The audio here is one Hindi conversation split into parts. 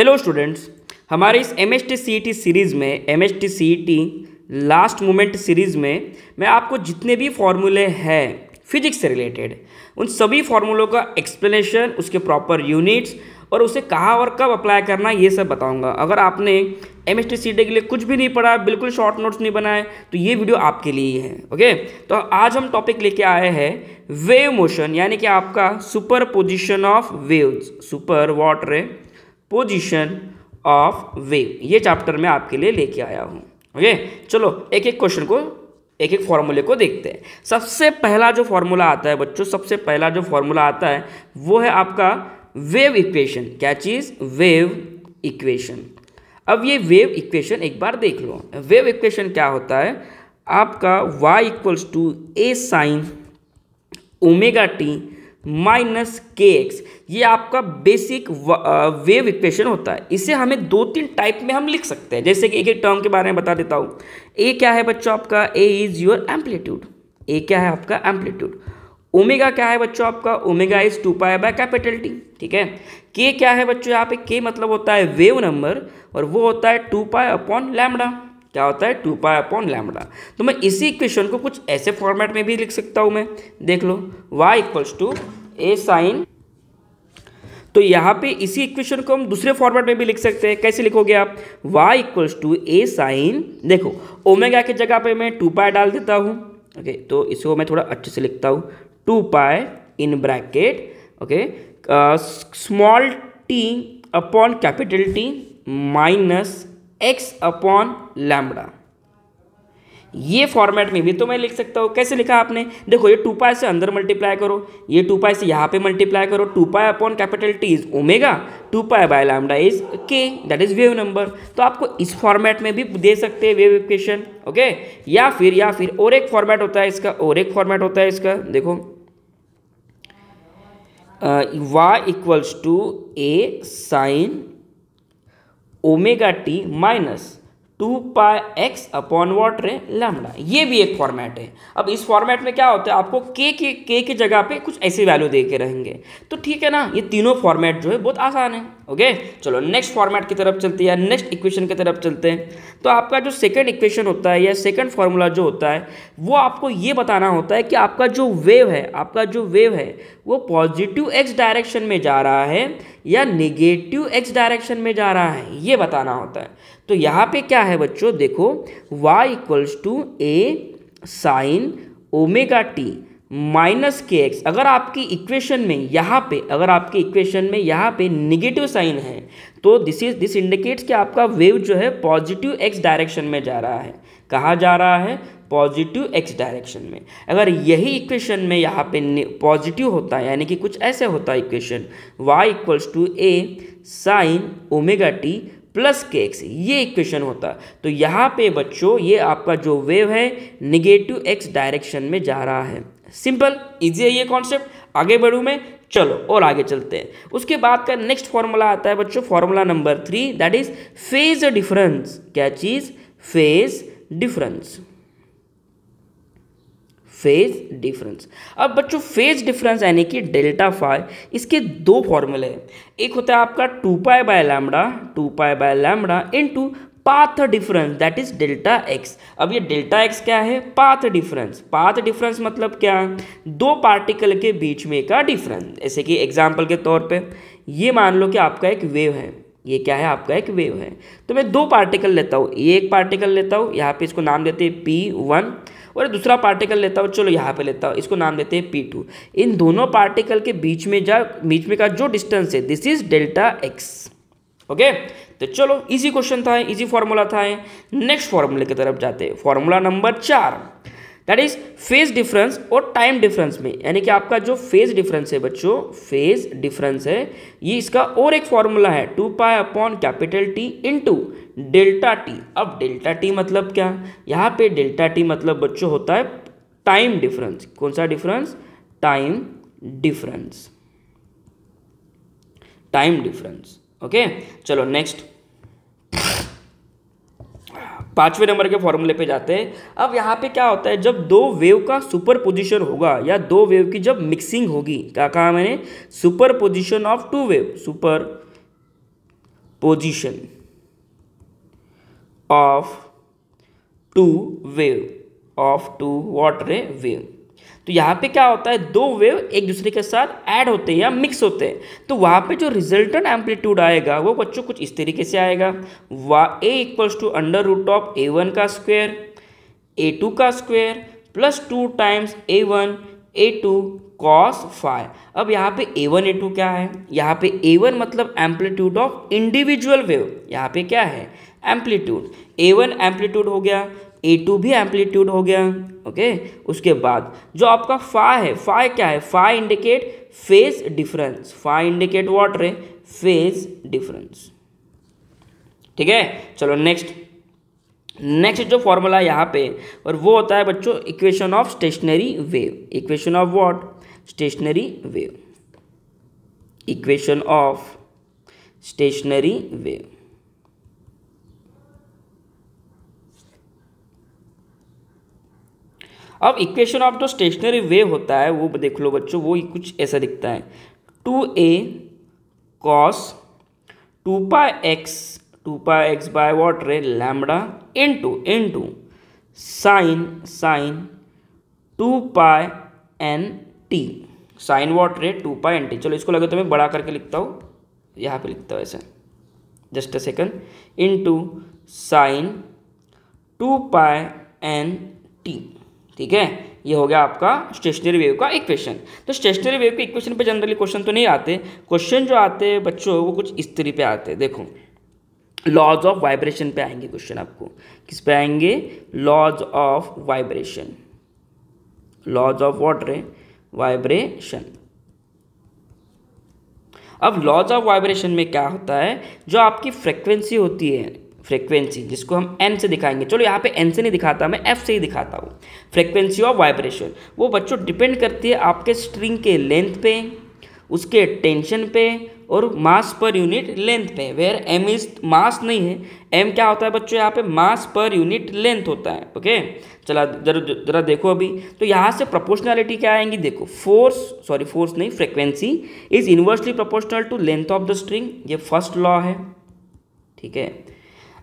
हेलो स्टूडेंट्स हमारे इस एम एस टी सीरीज़ में M S T last moment series में मैं आपको जितने भी फॉर्मूले हैं फिजिक्स से रिलेटेड उन सभी फॉर्मूलों का एक्सप्लेनेशन उसके प्रॉपर यूनिट्स और उसे कहाँ और कब अप्लाई करना ये सब बताऊंगा अगर आपने एम एस e के लिए कुछ भी नहीं पढ़ा बिल्कुल शॉर्ट नोट्स नहीं बनाए तो ये वीडियो आपके लिए ही है ओके तो आज हम टॉपिक लेके आए हैं वेव मोशन यानी कि आपका super position of waves super water position of wave ये चैप्टर में आपके लिए लेके आया हूँ ओके चलो एक एक क्वेश्चन को एक एक फॉर्मूले को देखते हैं सबसे पहला जो फॉर्मूला आता है बच्चों सबसे पहला जो फॉर्मूला आता है वो है आपका वेव इक्वेशन क्या चीज़ वेव इक्वेशन अब ये वेव इक्वेशन एक बार देख लो वेव इक्वेशन क्या होता है आपका y equals to A sine omega T minus K X ये आपका बेसिक वेव इक्वेशन होता है इसे हमें दो तीन टाइप में हम लिख सकते हैं जैसे कि एक एक टर्म के बारे में बता देता हूँ ए क्या है बच्चों आपका A is your amplitude A क्या है आपका एम्पलीट्यूड ओमेगा क्या है बच्चों आपका omega is two pi by capital T ठीक है के क्या है बच्चों यहाँ पे के मतलब होता है वेव नंबर और वो होता है टू पाई अपॉन लैमडा क्या होता है टू पाई अपॉन लैमडा तो मैं इसी इक्वेशन को कुछ ऐसे फॉर्मेट में भी लिख सकता हूँ मैं देख लो Y equals to A sine तो यहाँ पे इसी इक्वेशन को हम दूसरे फॉर्मेट में भी लिख सकते हैं कैसे लिखोगे आप Y equals to A sine देखो ओमेगा की जगह पे मैं टू पाए डाल देता हूँ ओके तो इसको मैं थोड़ा अच्छे से लिखता हूँ two pi in bracket okay small T upon capital T minus X upon lambda ये फॉर्मेट में भी तो मैं लिख सकता हूँ कैसे लिखा आपने देखो ये टू पाई से अंदर मल्टीप्लाई करो ये टू पाई से यहाँ पे मल्टीप्लाई करो two pi upon capital T is omega two pi by lambda is K that is wave number तो आपको इस फॉर्मेट में भी दे सकते हैं वेव इक्वेशन ओके या फिर या फिर और एक फॉर्मेट होता है इसका और एक फॉर्मेट होता है इसका देखो Y equals to A sine omega T minus two pi X upon what रे लैमडा ये भी एक फॉर्मेट है अब इस फॉर्मेट में क्या होता है आपको के के के के जगह पे कुछ ऐसी वैल्यू दे के रहेंगे तो ठीक है ना ये तीनों फॉर्मेट जो है बहुत आसान है ओके चलो नेक्स्ट फॉर्मेट की तरफ चलते हैं या नेक्स्ट इक्वेशन की तरफ चलते हैं तो आपका जो सेकेंड इक्वेशन होता है या सेकेंड फार्मूला जो होता है वो आपको ये बताना होता है कि आपका जो वेव है आपका जो वेव है वो पॉजिटिव एक्स डायरेक्शन में जा रहा है या निगेटिव एक्स डायरेक्शन में जा रहा है ये बताना होता है तो यहाँ पे क्या है बच्चों देखो y equals to A sine omega T minus K X अगर आपकी इक्वेशन में यहाँ पे अगर आपके इक्वेशन में यहाँ पे निगेटिव साइन है तो दिस इज दिस इंडिकेट्स कि आपका वेव जो है पॉजिटिव एक्स डायरेक्शन में जा रहा है कहाँ जा रहा है पॉजिटिव एक्स डायरेक्शन में अगर यही इक्वेशन में यहाँ पे पॉजिटिव होता है यानी कि कुछ ऐसे होता है equation Y equals to A sine omega T plus K X ये इक्वेशन होता तो यहाँ पे बच्चों ये आपका जो वेव है निगेटिव एक्स डायरेक्शन में जा रहा है सिंपल इजी है ये कॉन्सेप्ट आगे बढ़ू मैं चलो और आगे चलते हैं उसके बाद का नेक्स्ट फॉर्मूला आता है बच्चों formula number three that is phase difference क्या चीज़ फेज डिफरेंस फेज डिफरेंस अब बच्चों फेज डिफरेंस यानी कि डेल्टा फाइव इसके दो फॉर्मूले हैं एक होता है आपका two pi by lambda two pi by lambda into path difference that is delta X अब ये डेल्टा एक्स क्या है पाथ डिफरेंस पाथ डिफरेंस मतलब क्या दो पार्टिकल के बीच में का डिफरेंस जैसे कि एग्जाम्पल के तौर पर ये मान लो कि आपका एक वेव है ये क्या है आपका एक वेव है तो मैं दो पार्टिकल लेता हूँ ये एक पार्टिकल लेता हूँ यहाँ पे इसको नाम देते हैं पी वन और दूसरा पार्टिकल लेता हूँ चलो यहाँ पे लेता हूँ इसको नाम देते हैं पी टू इन दोनों पार्टिकल के बीच में जा बीच में का जो डिस्टेंस है this is delta X okay तो चलो इजी क्वेश्चन था इजी फॉर्मूला था नेक्स्ट फॉर्मूले की तरफ जाते हैं फॉर्मूला नंबर चार दैट इज फेज डिफरेंस और टाइम डिफरेंस में यानी कि आपका जो फेज डिफरेंस है बच्चों फेज डिफरेंस है ये इसका और एक फॉर्मूला है two pi upon capital T into delta T अब डेल्टा टी मतलब क्या यहाँ पे डेल्टा टी मतलब बच्चों होता है टाइम डिफरेंस कौन सा difference time difference time difference okay चलो नेक्स्ट पांचवें नंबर के फॉर्मूले पे जाते हैं अब यहाँ पे क्या होता है जब दो वेव का सुपर पोजिशन होगा या दो वेव की जब मिक्सिंग होगी क्या कहा मैंने super position of two wave super position of two wave of two water wave तो यहाँ पे क्या होता है दो वेव एक दूसरे के साथ ऐड होते हैं या मिक्स होते हैं तो वहाँ पे जो रिजल्टेंट एम्पलीट्यूड आएगा वो बच्चों कुछ इस तरीके से आएगा वा A equals to under root of A one का स्क्वेयर ए टू का square plus two times A one A two cos phi अब यहाँ पे ए वन ए टू क्या है यहाँ पे ए वन मतलब एम्पलीट्यूड ऑफ इंडिविजुअल वेव यहाँ पे क्या है एम्पलीट्यूड ए वन एम्पलीट्यूड हो गया ए टू भी एम्पलीट्यूड हो गया ओके उसके बाद जो आपका फा है फा क्या है phi indicate phase difference phi indicate what रे फेज डिफरेंस ठीक है चलो नेक्स्ट नेक्स्ट जो फॉर्मूला यहाँ पे और वो होता है बच्चों equation of stationary wave equation of what stationary wave equation of stationary wave अब इक्वेशन ऑफ जो स्टेशनरी वे होता है वो देख लो बच्चों वो कुछ ऐसा दिखता है two A cos two pi X two pi X by what रे lambda into into sine sine two pi N T sine what रे टू पा एन टी चलो इसको लगे तो मैं बड़ा करके लिखता हूँ यहाँ पे लिखता हूँ ऐसा just a second into sine two pi N T ठीक है ये हो गया आपका स्टेशनरी वेव का इक्वेशन तो स्टेशनरी वेव के इक्वेशन पे जनरली क्वेश्चन तो नहीं आते क्वेश्चन जो आते हैं बच्चों वो कुछ इस तरी पे आते हैं देखो लॉज ऑफ वाइब्रेशन पे आएंगे क्वेश्चन आपको किस पे आएंगे laws of vibration laws of water vibration अब लॉज ऑफ वाइब्रेशन में क्या होता है जो आपकी फ्रिक्वेंसी होती है फ्रीक्वेंसी जिसको हम एम से दिखाएंगे चलो यहाँ पे एन से नहीं दिखाता मैं एफ से ही दिखाता हूँ फ्रीक्वेंसी ऑफ वाइब्रेशन वो बच्चों डिपेंड करती है आपके स्ट्रिंग के लेंथ पे उसके टेंशन पे और मास पर यूनिट लेंथ पे वेयर एम इज मास नहीं है एम क्या होता है बच्चों यहाँ पे मास पर यूनिट लेंथ होता है ओके चला जरा जरा देखो अभी तो यहाँ से प्रोपोर्शनैलिटी क्या आएंगी देखो फोर्स सॉरी फोर्स नहीं frequency is inversely proportional to length of the string ये फर्स्ट लॉ है ठीक है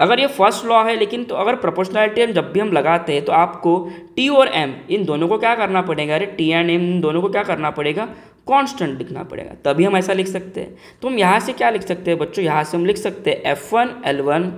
अगर ये फर्स्ट लॉ है लेकिन तो अगर प्रोपोर्शनैलिटी हम जब भी हम लगाते हैं तो आपको टी और एम इन दोनों को क्या करना पड़ेगा अरे टी एंड एम इन दोनों को क्या करना पड़ेगा कांस्टेंट लिखना पड़ेगा तभी हम ऐसा लिख सकते हैं तो हम यहाँ से क्या लिख सकते हैं बच्चों यहाँ से हम लिख सकते हैं F one L one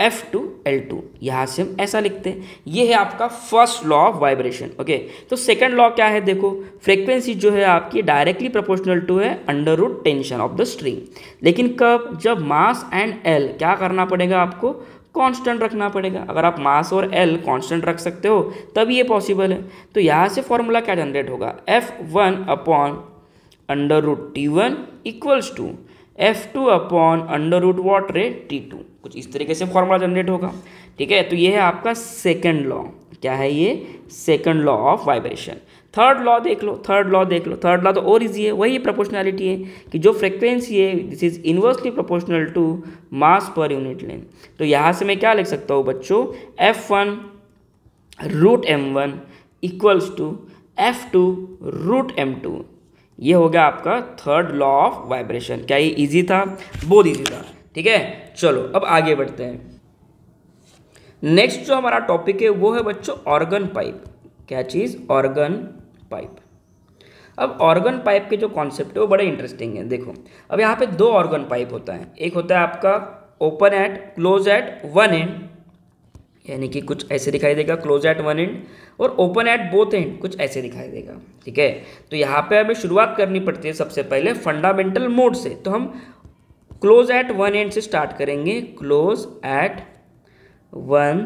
F two L two यहाँ से हम ऐसा लिखते हैं ये है आपका first law of vibration okay तो सेकंड लॉ क्या है देखो फ्रीक्वेंसी जो है आपकी डायरेक्टली प्रोपोर्शनल टू है under root tension of the string लेकिन कब जब मास एंड एल क्या करना पड़ेगा आपको कांस्टेंट रखना पड़ेगा अगर आप मास और एल कांस्टेंट रख सकते हो तब ये पॉसिबल है तो यहाँ से फॉर्मूला क्या जनरेट होगा F one upon under root T one equals to F two upon under root what रे टी टू कुछ इस तरीके से फॉर्मूला जनरेट होगा ठीक है तो ये है आपका सेकेंड लॉ क्या है ये second law of vibration third law देख लो थर्ड लॉ देख लो थर्ड लॉ तो और इजी है वही प्रोपोर्शनैलिटी है कि जो फ्रीक्वेंसी है this is inversely proportional to mass per unit length तो यहाँ से मैं क्या लिख सकता हूँ बच्चों F one root M one equals to F two root M two ये हो गया आपका थर्ड लॉ ऑफ वाइब्रेशन क्या ये इजी था बहुत इजी था ठीक है चलो अब आगे बढ़ते हैं नेक्स्ट जो हमारा टॉपिक है वो है बच्चों ऑर्गन पाइप क्या चीज़ ऑर्गन पाइप अब ऑर्गन पाइप के जो कॉन्सेप्ट है वो बड़े इंटरेस्टिंग है देखो अब यहाँ पे दो ऑर्गन पाइप होता है एक होता है आपका open at close at one end यानी कि कुछ ऐसे दिखाई देगा क्लोज एट वन एंड और ओपन एट बोथ एंड कुछ ऐसे दिखाई देगा ठीक है तो यहाँ पे हमें शुरुआत करनी पड़ती है सबसे पहले फंडामेंटल मोड से तो हम क्लोज एट वन एंड से स्टार्ट करेंगे क्लोज एट वन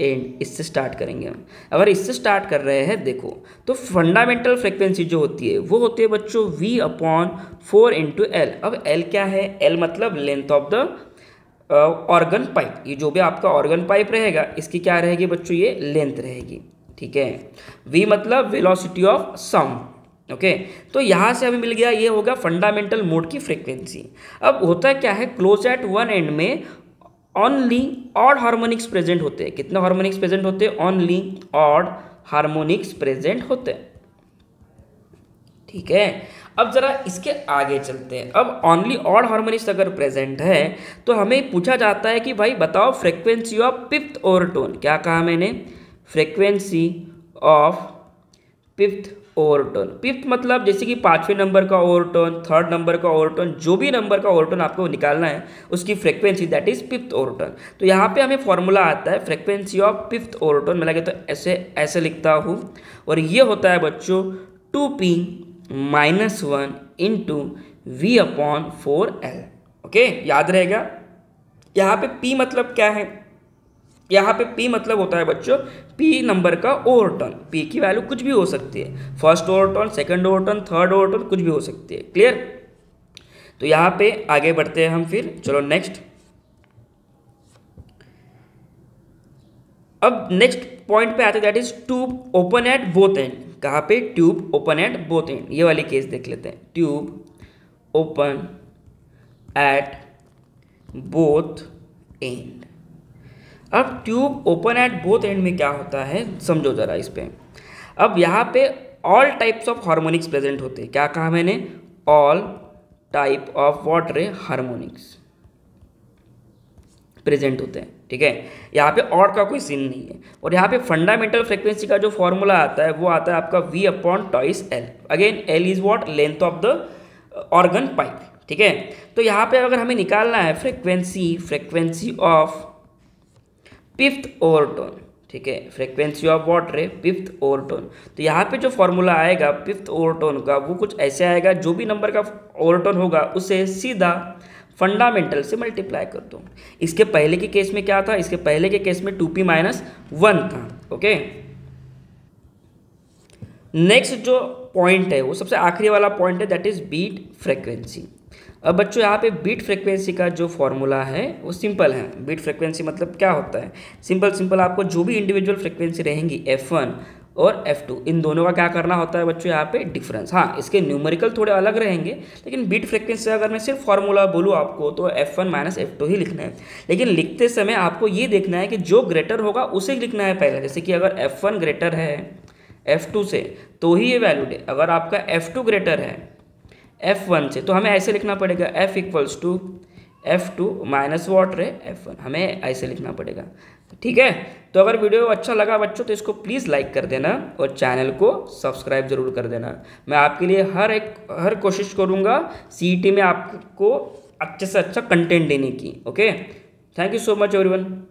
एंड इससे स्टार्ट करेंगे हम अगर इससे स्टार्ट कर रहे हैं देखो तो फंडामेंटल फ्रिक्वेंसी जो होती है वो होती है बच्चों V upon four into L अब एल क्या है एल मतलब length of the organ pipe ये जो भी आपका ऑर्गन पाइप रहेगा इसकी क्या रहेगी बच्चों ये लेंथ रहेगी ठीक है वी मतलब वेलोसिटी ऑफ साउंड ओके तो यहाँ से हमें मिल गया ये होगा फंडामेंटल मोड की फ्रीक्वेंसी अब होता क्या है क्लोज एट वन एंड में ऑनली ऑड हार्मोनिक्स प्रेजेंट होते हैं कितने हार्मोनिक्स प्रेजेंट होते हैं ऑनली ऑड हार्मोनिक्स प्रेजेंट होते हैं ठीक है अब ज़रा इसके आगे चलते हैं अब ऑनली ऑड हारमोनिस्ट अगर प्रेजेंट है तो हमें पूछा जाता है कि भाई बताओ frequency of fifth over tone क्या कहा मैंने frequency of fifth overtone fifth मतलब जैसे कि पाँचवें नंबर का टोन थर्ड नंबर का टोन जो भी नंबर का टोन आपको निकालना है उसकी frequency that is fifth tone तो यहाँ पे हमें फॉर्मूला आता है फ्रीक्वेंसी ऑफ फिफ्थ टोन मैं लगे तो ऐसे ऐसे लिखता हूँ और ये होता है बच्चों two P minus one into V upon four L okay याद रहेगा यहाँ पे पी मतलब क्या है यहाँ पे पी मतलब होता है बच्चों पी नंबर का ओवर टर्न पी की वैल्यू कुछ भी हो सकती है first over turn second over turn third overturn कुछ भी हो सकती है क्लियर तो यहाँ पे आगे बढ़ते हैं हम फिर चलो नेक्स्ट अब नेक्स्ट पॉइंट पे आते that is two open at both end कहाँ पे tube open at both end ये वाली केस देख लेते हैं tube open at both end अब tube open at both end में क्या होता है समझो ज़रा इस पर अब यहाँ पे all types of harmonics present होते हैं क्या कहा मैंने all type of water harmonics present होते हैं ठीक है यहाँ पे और का कोई सीन नहीं है और यहाँ पे फंडामेंटल फ्रिक्वेंसी का जो फॉर्मूला आता है वो आता है आपका V upon twice L again L is what length of the organ pipe ठीक है तो यहाँ पे अगर हमें निकालना है frequency frequency of fifth overtone ठीक है फ्रिक्वेंसी ऑफ वॉट रे फिफ्थ ओवरटोन तो यहाँ पे जो फॉर्मूला आएगा फिफ्थ ओवरटोन का वो कुछ ऐसे आएगा जो भी नंबर का ओवरटोन होगा उसे सीधा फंडामेंटल से मल्टीप्लाई कर दो इसके पहले के केस में क्या था इसके पहले के केस में टू पी माइनस वन था ओके नेक्स्ट जो पॉइंट है वो सबसे आखिरी वाला पॉइंट है दैट इज बीट फ्रीक्वेंसी अब बच्चों यहाँ पे बीट फ्रीक्वेंसी का जो फॉर्मूला है वो सिंपल है बीट फ्रीक्वेंसी मतलब क्या होता है सिंपल सिंपल आपको जो भी इंडिविजुअल फ्रीक्वेंसी रहेंगी एफ वन और F2 इन दोनों का क्या करना होता है बच्चों यहाँ पे डिफरेंस हाँ इसके न्यूमेरिकल थोड़े अलग रहेंगे लेकिन बीट फ्रिक्वेंसी से अगर मैं सिर्फ फॉर्मूला बोलूँ आपको तो F1 वन माइनस एफ ही लिखना है लेकिन लिखते समय आपको ये देखना है कि जो ग्रेटर होगा उसे लिखना है पहले जैसे कि अगर एफ ग्रेटर है एफ से तो ही ये वैल्यूड है अगर आपका एफ ग्रेटर है एफ से तो हमें ऐसे लिखना पड़ेगा F equals to F two minus what है एफ वन हमें ऐसे लिखना पड़ेगा ठीक है तो अगर वीडियो अच्छा लगा बच्चों तो इसको प्लीज़ लाइक कर देना और चैनल को सब्सक्राइब ज़रूर कर देना मैं आपके लिए हर एक हर कोशिश करूँगा सी में आपको अच्छे से अच्छा कंटेंट देने की okay thank you so much everyone